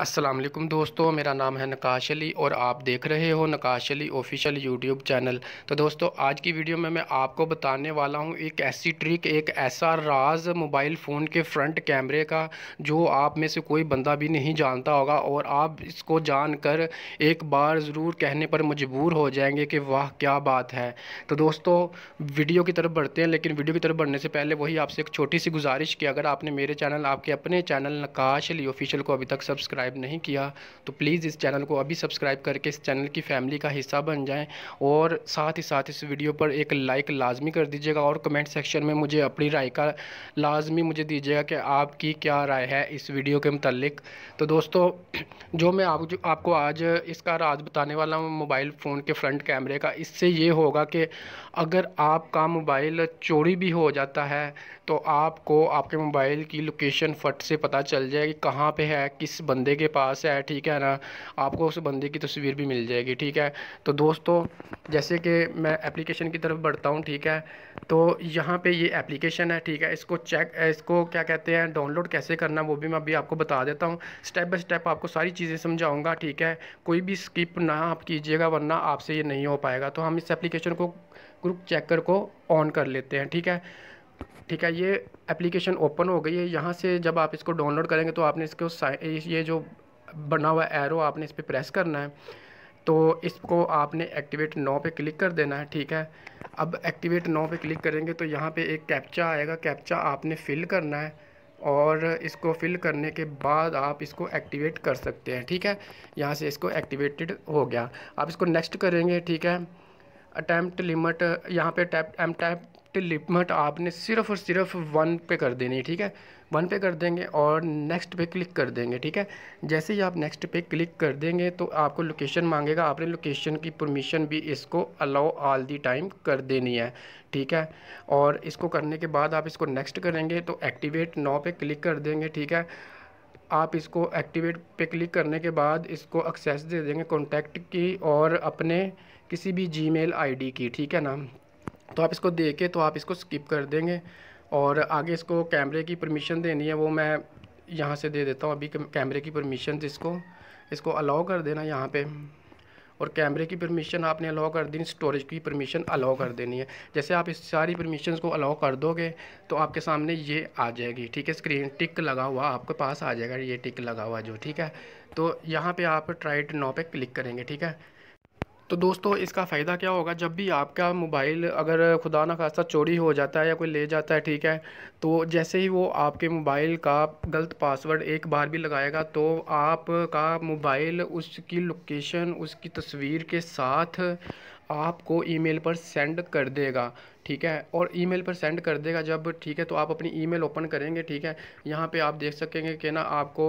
अस्सलाम वालेकुम दोस्तों मेरा नाम है नकाश अली और आप देख रहे हो Nakash Ali official YouTube channel तो दोस्तों आज की वीडियो में मैं आपको बताने वाला हूं एक ऐसी ट्रिक एक ऐसा राज मोबाइल फ़ोन के फ्रंट कैमरे का जो आप में से कोई बंदा भी नहीं जानता होगा और आप इसको जानकर एक बार ज़रूर कहने पर मजबूर हो जाएंगे कि वाह क्या बात है तो दोस्तों वीडियो की तरफ बढ़ते हैं लेकिन वीडियो की तरफ बढ़ने से पहले वही आपसे एक छोटी सी गुजारिश की अगर आपने मेरे चैनल आपके अपने चैनल नकाश अली ऑफिशियल को अभी तक सब्सक्राइब सब्सक्राइब नहीं किया तो प्लीज़ इस चैनल को अभी सब्सक्राइब करके इस चैनल की फैमिली का हिस्सा बन जाएँ और साथ ही साथ इस वीडियो पर एक लाइक लाजमी कर दीजिएगा और कमेंट सेक्शन में मुझे अपनी राय का लाजमी मुझे दीजिएगा कि आपकी क्या राय है इस वीडियो के मतलब तो दोस्तों जो मैं आप जो आपको आज इसका राज बताने वाला हूँ मोबाइल फ़ोन के फ्रंट कैमरे का इससे ये होगा कि अगर आपका मोबाइल चोरी भी हो जाता है तो आपको आपके मोबाइल की लोकेशन फट से पता चल जाएगी कहाँ पे है किस बंदे के पास है ठीक है ना आपको उस बंदे की तस्वीर भी मिल जाएगी ठीक है तो दोस्तों जैसे कि मैं एप्लीकेशन की तरफ बढ़ता हूँ ठीक है तो यहाँ पे ये एप्लीकेशन है ठीक है इसको चेक इसको क्या कहते हैं डाउनलोड कैसे करना वो भी मैं अभी आपको बता देता हूँ स्टेप बाय स्टेप आपको सारी चीज़ें समझाऊँगा ठीक है कोई भी स्किप ना आप कीजिएगा वरना आपसे ये नहीं हो पाएगा तो हम इस एप्लीकेशन को ग्रुप चेकर को ऑन कर लेते हैं ठीक है ठीक है ये एप्लीकेशन ओपन हो गई है यहाँ से जब आप इसको डाउनलोड करेंगे तो आपने इसको ये जो बना हुआ एरो आपने इस पर प्रेस करना है तो इसको आपने एक्टिवेट नौ पे क्लिक कर देना है ठीक है अब एक्टिवेट नौ पे क्लिक करेंगे तो यहाँ पे एक कैप्चा आएगा कैप्चा आपने फिल करना है और इसको फिल करने के बाद आप इसको एक्टिवेट कर सकते हैं ठीक है यहाँ से इसको एक्टिवेटेड हो गया आप इसको नेक्स्ट करेंगे ठीक है अटैम्प्ट लिमिट यहाँ पे टैप एम टैप लिपमट आपने सिर्फ और सिर्फ वन पे कर देनी है ठीक है वन पे कर देंगे और नेक्स्ट पे क्लिक कर देंगे ठीक है जैसे ही आप नेक्स्ट पे क्लिक कर देंगे तो आपको लोकेशन मांगेगा आपने लोकेशन की परमिशन भी इसको अलाउ ऑल दी टाइम कर देनी है ठीक है और इसको करने के बाद आप इसको नेक्स्ट करेंगे तो एक्टिवेट नौ पे क्लिक कर देंगे ठीक है आप इसको एक्टिवेट पे क्लिक करने के बाद इसको एक्सेस दे देंगे कॉन्टैक्ट की और अपने किसी भी जीमेल आईडी की ठीक है ना तो आप इसको के तो आप इसको स्किप कर देंगे और आगे इसको कैमरे की परमिशन देनी है वो मैं यहाँ से दे देता हूँ अभी कैमरे की परमिशन इसको इसको अलाउ कर देना यहाँ पे और कैमरे की परमिशन आपने अलाउ कर देनी स्टोरेज की परमिशन अलाउ कर देनी है जैसे आप इस सारी परमिशन को अलाउ कर दोगे तो आपके सामने ये आ जाएगी ठीक है स्क्रीन टिक लगा हुआ आपके पास आ जाएगा ये टिक लगा हुआ जो ठीक है तो यहाँ पे आप ट्राइट नाव पे क्लिक करेंगे ठीक है तो दोस्तों इसका फ़ायदा क्या होगा जब भी आपका मोबाइल अगर खुदा ना खास्ता चोरी हो जाता है या कोई ले जाता है ठीक है तो जैसे ही वो आपके मोबाइल का गलत पासवर्ड एक बार भी लगाएगा तो आपका मोबाइल उसकी लोकेशन उसकी तस्वीर के साथ आपको ईमेल पर सेंड कर देगा ठीक है और ईमेल पर सेंड कर देगा जब ठीक है तो आप अपनी ईमेल ओपन करेंगे ठीक है यहाँ पे आप देख सकेंगे कि ना आपको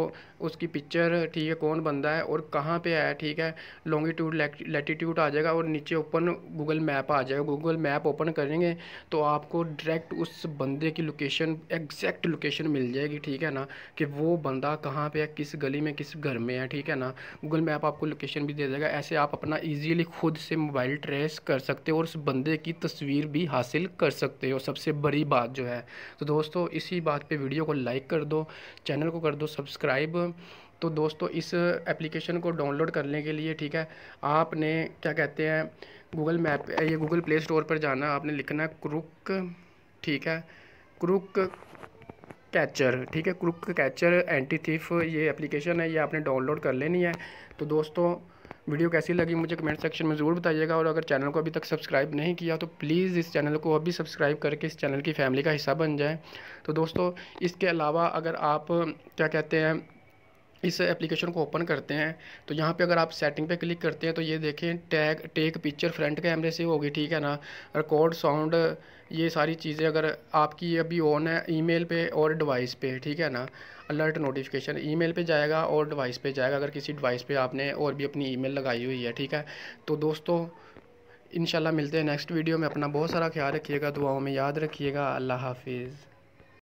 उसकी पिक्चर ठीक है कौन बंदा है और कहाँ पे है ठीक है लॉन्गिट्यूड लेटीट्यूड आ जाएगा और नीचे ओपन गूगल मैप आ जाएगा गूगल मैप ओपन करेंगे तो आपको डायरेक्ट उस बंदे की लोकेशन एग्जैक्ट लोकेशन मिल जाएगी ठीक है ना कि वो बंदा कहाँ पर है किस गली में किस घर में है ठीक है ना गूगल मैप आपको लोकेशन भी दे देगा ऐसे आप अपना ईजीली खुद से मोबाइल ट्रेस कर सकते हो और उस बंदे की तस्वीर भी हासिल हासिल कर सकते हो सबसे बड़ी बात जो है तो दोस्तों इसी बात पे वीडियो को लाइक कर दो चैनल को कर दो सब्सक्राइब तो दोस्तों इस एप्लीकेशन को डाउनलोड करने के लिए ठीक है आपने क्या कहते हैं गूगल मैप ये गूगल प्ले स्टोर पर जाना आपने लिखना क्रुक ठीक है क्रुक कैचर ठीक है क्रुक कैचर एंटी थीफ ये एप्लीकेशन है ये आपने डाउनलोड कर लेनी है तो दोस्तों वीडियो कैसी लगी मुझे कमेंट सेक्शन में ज़रूर बताइएगा और अगर चैनल को अभी तक सब्सक्राइब नहीं किया तो प्लीज़ इस चैनल को अभी सब्सक्राइब करके इस चैनल की फैमिली का हिस्सा बन जाए तो दोस्तों इसके अलावा अगर आप क्या कहते हैं इस एप्लीकेशन को ओपन करते हैं तो यहाँ पे अगर आप सेटिंग पे क्लिक करते हैं तो ये देखें टैग टेक पिक्चर फ्रंट कैमरे से होगी ठीक है ना रिकॉर्ड साउंड ये सारी चीज़ें अगर आपकी अभी ऑन है ईमेल पे और डिवाइस पे ठीक है ना अलर्ट नोटिफिकेशन ईमेल पे जाएगा और डिवाइस पे जाएगा अगर किसी डिवाइस पर आपने और भी अपनी ई लगाई हुई है ठीक है तो दोस्तों इन मिलते हैं नेक्स्ट वीडियो में अपना बहुत सारा ख्याल रखिएगा दुआओं में याद रखिएगा अल्लाह हाफिज़